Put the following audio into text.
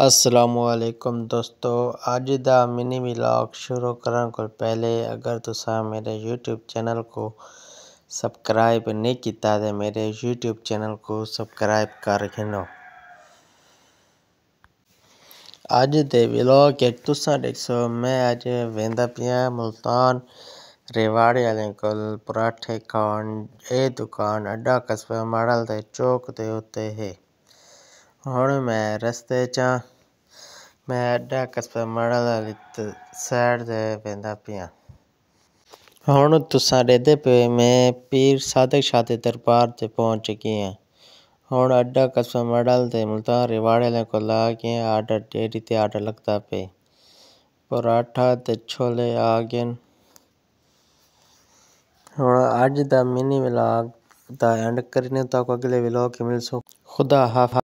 असलकम दोस्तों अज का मिनी बिलाग शुरू करा को पहले अगर तुसा मेरे यूट्यूब चैनल को सब्सक्राइब नहीं किया तो मेरे यूट्यूब चैनल को सब्सक्राइब कर खिनो अज के व्लॉग तुस देखो मैं अज वा पियाँ मुल्तान रेवाड़े वाले को पराठे खान ए दुकान अड्डा कस्बा माड़ल चौक के उत्ते है हूँ मैं रस्ते चा मैं एडा कस्ब मड़ा सैड से पा पियाँ हूँ तुसा पे मैं पीर साधक शाह दरबार से पहुँच गई हाँ हूँ अड्डा कस्ब मड़ल से मुल्तान रिवाड़े को ला गए आर्डर डेरी से आर्डर लगता पे पराठा तो छोले आ गए हूँ अज का मिनी विलाग का एंड करने तक अगले विलोक मिलसो खुदा हाफा